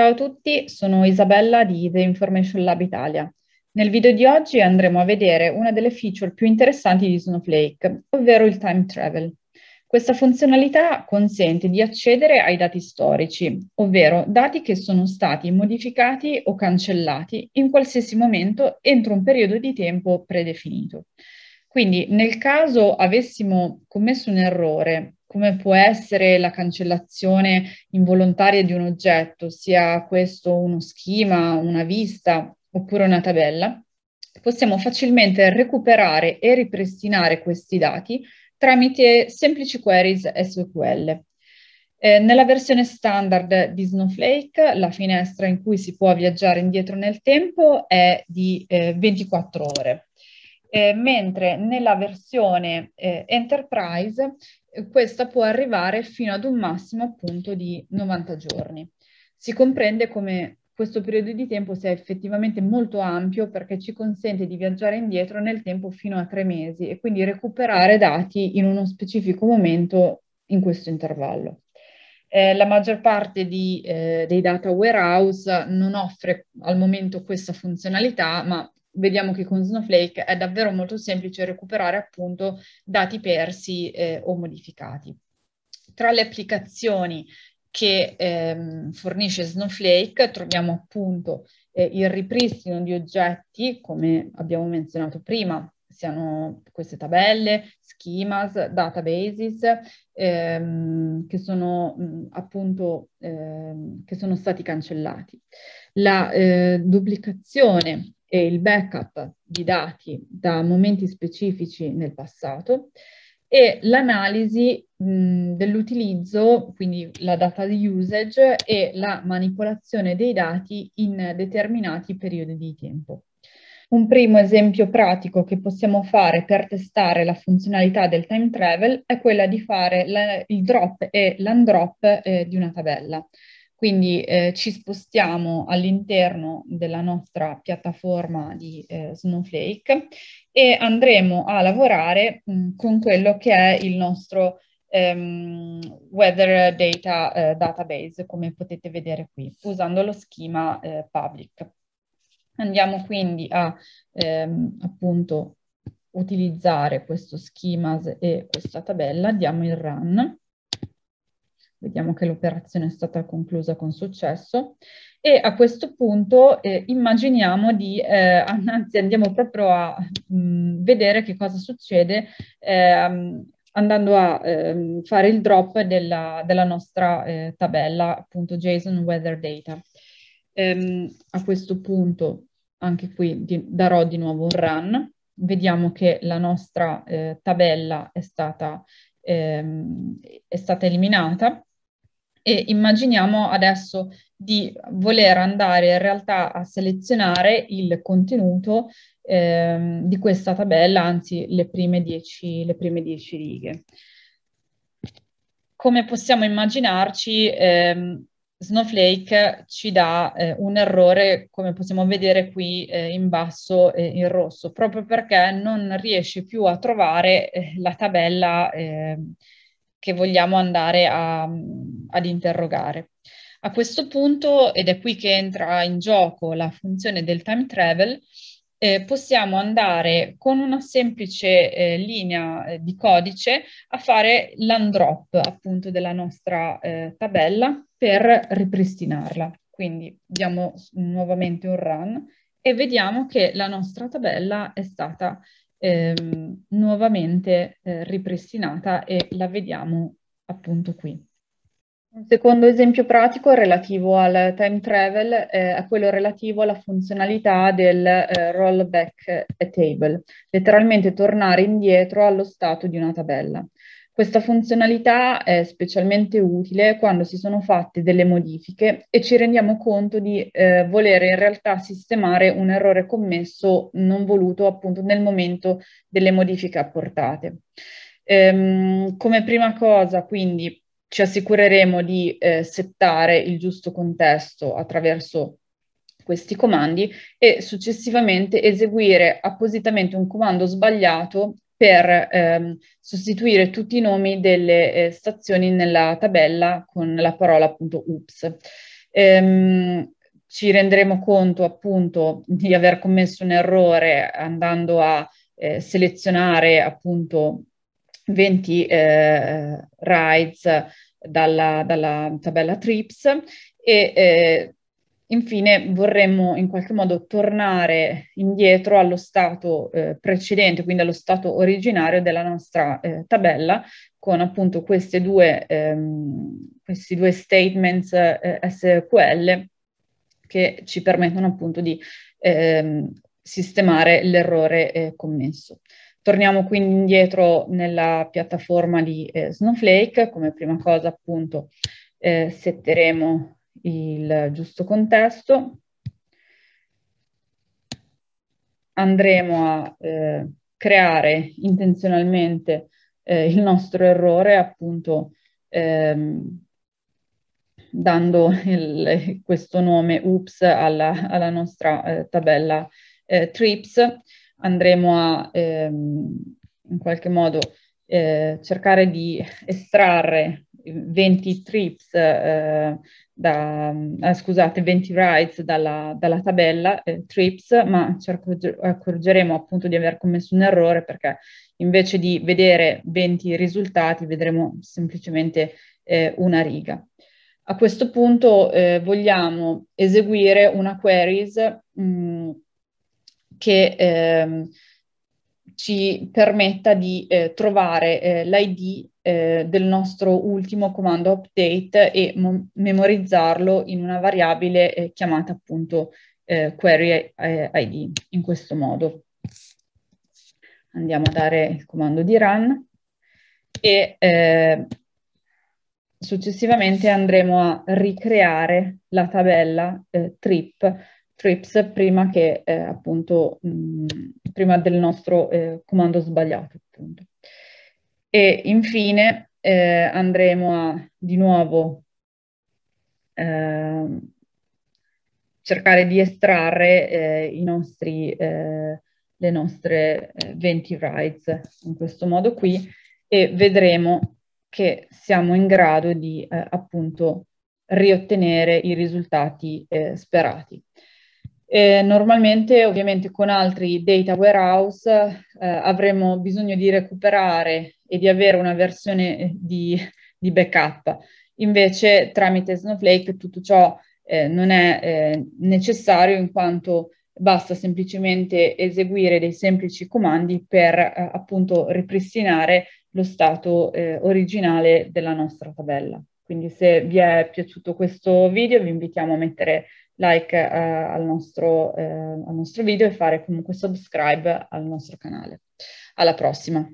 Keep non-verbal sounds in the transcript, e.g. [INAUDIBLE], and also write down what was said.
Ciao a tutti, sono Isabella di The Information Lab Italia. Nel video di oggi andremo a vedere una delle feature più interessanti di Snowflake, ovvero il time travel. Questa funzionalità consente di accedere ai dati storici, ovvero dati che sono stati modificati o cancellati in qualsiasi momento entro un periodo di tempo predefinito. Quindi nel caso avessimo commesso un errore come può essere la cancellazione involontaria di un oggetto, sia questo uno schema, una vista oppure una tabella, possiamo facilmente recuperare e ripristinare questi dati tramite semplici queries SQL. Eh, nella versione standard di Snowflake la finestra in cui si può viaggiare indietro nel tempo è di eh, 24 ore eh, mentre nella versione eh, enterprise eh, questa può arrivare fino ad un massimo appunto di 90 giorni. Si comprende come questo periodo di tempo sia effettivamente molto ampio perché ci consente di viaggiare indietro nel tempo fino a tre mesi e quindi recuperare dati in uno specifico momento in questo intervallo. Eh, la maggior parte di, eh, dei data warehouse non offre al momento questa funzionalità, ma vediamo che con Snowflake è davvero molto semplice recuperare appunto dati persi eh, o modificati. Tra le applicazioni che ehm, fornisce Snowflake troviamo appunto eh, il ripristino di oggetti, come abbiamo menzionato prima, iniziano queste tabelle, schemas, databases, ehm, che sono mh, appunto ehm, che sono stati cancellati. La eh, duplicazione e il backup di dati da momenti specifici nel passato e l'analisi dell'utilizzo, quindi la data di usage e la manipolazione dei dati in determinati periodi di tempo. Un primo esempio pratico che possiamo fare per testare la funzionalità del time travel è quella di fare la, il drop e l'undrop eh, di una tabella. Quindi eh, ci spostiamo all'interno della nostra piattaforma di eh, Snowflake e andremo a lavorare mh, mm, con quello che è il nostro ehm, Weather Data eh, Database, come potete vedere qui, usando lo schema eh, public. Andiamo quindi a ehm, appunto utilizzare questo schemas e questa tabella, diamo il run, vediamo che l'operazione è stata conclusa con successo e a questo punto eh, immaginiamo di, eh, [LAUGHS] anzi andiamo proprio a mh, vedere che cosa succede eh, andando a ehm, fare il drop della, della nostra eh, tabella appunto JSON Weather Data. Ehm, a questo punto anche qui di, darò di nuovo un run, vediamo che la nostra eh, tabella è stata, ehm, è stata eliminata e immaginiamo adesso di voler andare in realtà a selezionare il contenuto ehm, di questa tabella, anzi le prime 10 righe. Come possiamo immaginarci, ehm, Snowflake ci dà eh, un errore, come possiamo vedere qui eh, in basso eh, in rosso, proprio perché non riesce più a trovare eh, la tabella ehm, che vogliamo andare a, ad interrogare. A questo punto, ed è qui che entra in gioco la funzione del time travel, eh, possiamo andare con una semplice eh, linea eh, di codice a fare l'undrop appunto della nostra eh, tabella per ripristinarla. Quindi diamo nuovamente un run e vediamo che la nostra tabella è stata ehm, nuovamente eh, ripristinata e la vediamo appunto qui. Un secondo esempio pratico relativo al time travel eh, è quello relativo alla funzionalità del eh, rollback a table, letteralmente tornare indietro allo stato di una tabella. Questa funzionalità è specialmente utile quando si sono fatte delle modifiche e ci rendiamo conto di eh, volere in realtà sistemare un errore commesso non voluto appunto nel momento delle modifiche apportate. Ehm, come prima cosa, quindi, ci assicureremo di eh, settare il giusto contesto attraverso questi comandi e successivamente eseguire appositamente un comando sbagliato per ehm, sostituire tutti i nomi delle eh, stazioni nella tabella con la parola appunto UPS. Ehm, ci renderemo conto appunto di aver commesso un errore andando a eh, selezionare appunto 20 eh, rides dalla, dalla, tabella TRIPS e eh, infine vorremmo in qualche modo tornare indietro allo stato eh, precedente, quindi allo stato originario della nostra eh, tabella con appunto queste due, ehm, questi due statements eh, SQL che ci permettono appunto di ehm, sistemare l'errore eh, commesso. Torniamo quindi indietro nella piattaforma di eh, Snowflake, come prima cosa appunto eh, setteremo il giusto contesto, andremo a eh, creare intenzionalmente eh, il nostro errore appunto ehm, dando il, questo nome oops alla, alla nostra eh, tabella eh, TRIPS andremo a ehm, in qualche modo eh, cercare di estrarre 20 trips, eh, da, mm, eh, scusate, 20 rides dalla, dalla tabella eh, trips, ma ci accorgeremo appunto di aver commesso un errore perché invece di vedere 20 risultati vedremo semplicemente eh, una riga. A questo punto eh, vogliamo eseguire una queries mh, mm, che ehm, ci permetta di eh, trovare eh, l'ID eh, del nostro ultimo comando update e memorizzarlo in una variabile eh, chiamata appunto eh, query eh, ID in questo modo. Andiamo a dare il comando di run e successivamente andremo a ricreare la tabella trip trips prima che eh, appunto mh, mm, prima del nostro eh, comando sbagliato appunto. E infine eh, andremo a di nuovo eh, cercare di estrarre eh, i nostri, eh, le nostre 20 eh, rights in questo modo qui e vedremo che siamo in grado di eh, appunto riottenere i risultati eh, sperati. E normalmente, ovviamente, con altri data warehouse eh, avremo bisogno di recuperare e di avere una versione eh, di, di backup. Invece, tramite Snowflake, tutto ciò eh, non è eh, necessario in quanto basta semplicemente eseguire dei semplici comandi per eh, appunto ripristinare lo stato eh, originale della nostra tabella. Quindi se vi è piaciuto questo video vi invitiamo a mettere like eh, al, nostro, eh, al nostro video e fare comunque subscribe al nostro canale. Alla prossima!